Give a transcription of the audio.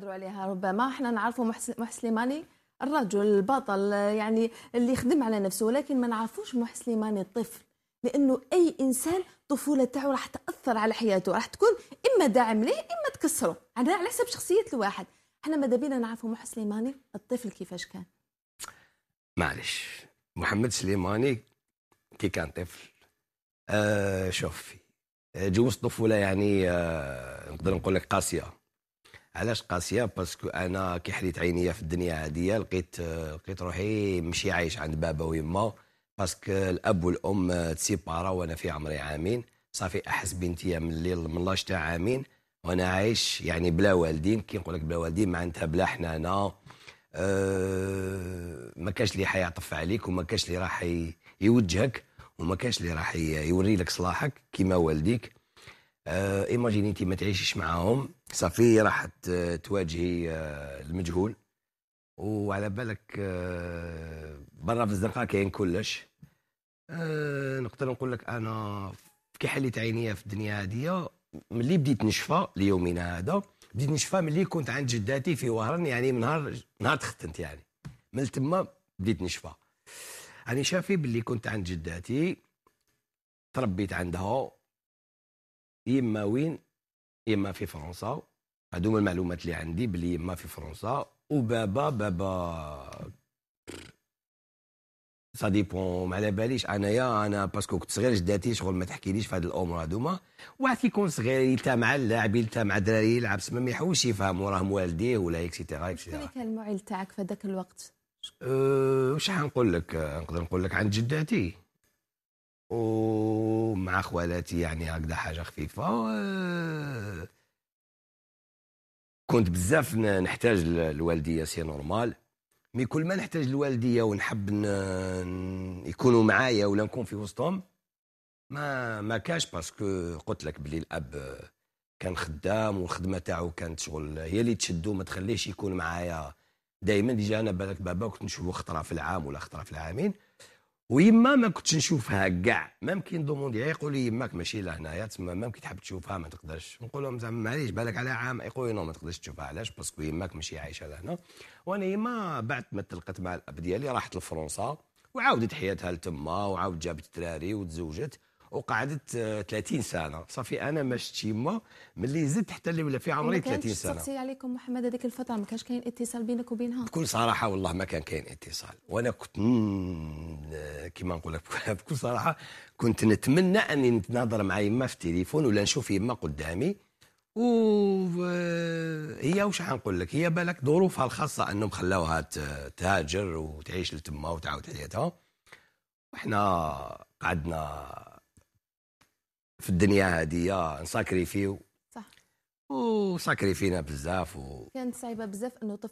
يقدروا عليها ربما احنا نعرفوا محسن سليماني الرجل البطل يعني اللي خدم على نفسه ولكن ما نعرفوش محسن سليماني الطفل لانه اي انسان الطفوله تاعو راح تاثر على حياته راح تكون اما داعم ليه اما تكسره على حسب شخصيه الواحد احنا ماذا بينا نعرفوا محسن سليماني الطفل كيفاش كان معلش محمد سليماني كي كان طفل آه شوفي آه، جوز طفوله يعني آه نقدر نقول لك قاسيه علاش قاسيه باسكو انا كي حليت عينيا في الدنيا هذه لقيت آه، لقيت روحي مشي عايش عند بابا ويما باسكو الاب والام آه، تسيبارا وانا في عمري عامين صافي احس بنتي من الليل من لاش تاع عامين وانا عايش يعني بلا والدين كي نقول لك بلا والدين معناتها بلا حنانه أه ما كاش اللي حيعطف عليك وما كاش اللي راح يوجهك وما كاش اللي راح يوري لك صلاحك كيما والديك أه ايماجيني انت ما تعيشيش معاهم صافي راح تواجهي آه، المجهول وعلى بالك آه، برا في الزرقاء كاين كلش آه، نقدر نقول لك انا كي حليت عينيا في الدنيا هذه ملي بديت نشفى ليومنا هذا بديت نشفى ملي كنت عند جداتي في وهران يعني من نهار نهار تختنت يعني من تما بديت نشفى يعني شافي باللي كنت عند جداتي تربيت عندها يما وين يما إيه في فرنسا هذوما المعلومات اللي عندي بلي يما في فرنسا وبابا بابا سا ديبون ما على باليش انايا انا باسكو كنت صغير جداتي شغل ما تحكيليش في هاد الامور هذوما واحد كيكون صغير يلتا مع اللاعب يلتا مع الدراري يلعب سما ما يحوش يفهم وراهم والديه ولا اكسيتيرا اكسيتيرا شكون كان المعيل تاعك في هذاك الوقت؟ أه واش حنقول لك نقدر نقول لك عند جداتي ومع خوالاتي يعني هكذا حاجه خفيفه أه كنت بزاف نحتاج الوالديه سي نورمال مي كل ما نحتاج الوالديه ونحب يكونوا معايا ولا نكون في وسطهم ما ما كاش باسكو قلت لك بلي الاب كان خدام والخدمه تاعو كانت شغل هي اللي تشدو ما تخليهش يكون معايا دائما ديجا انا بالك بابا كنت نشوفو خطره في العام ولا خطره في العامين ويما ما كنتش نشوفها كاع ممكن دومونديها يقول لي يماك ماشي لهنايا تما كي تحب تشوفها ما تقدرش نقول لهم زعما معليش بالك على عام يقول لي نو ما تقدرش تشوفها علاش باسكو يماك ماشي عايشه لهنا وانا يما بعد ما تلقت مع الاب ديالي راحت لفرنسا وعاودت حياتها لتما وعاود جابت الدراري وتزوجت وقعدت 30 آه، سنه صافي انا ما شتي يما ملي زدت حتى اللي ولا في عمري 30 سنه ما كانش عليكم محمد هذيك الفتره ما كانش كاين اتصال بينك وبينها بكل صراحه والله ما كان كاين اتصال وانا كنت كما نقول لك بكل صراحه كنت نتمنى اني نتناظر مع يما في التليفون ولا نشوف يما قدامي و آه، هي واش حنقول لك هي بالك ظروفها الخاصه انهم خلاوها تهاجر وتعيش لتما وتعاود حياتها وحنا قعدنا في الدنيا هذه نساكري فيه صح وساكري فينا بزاف و... كانت صعيبه بزاف انه طفل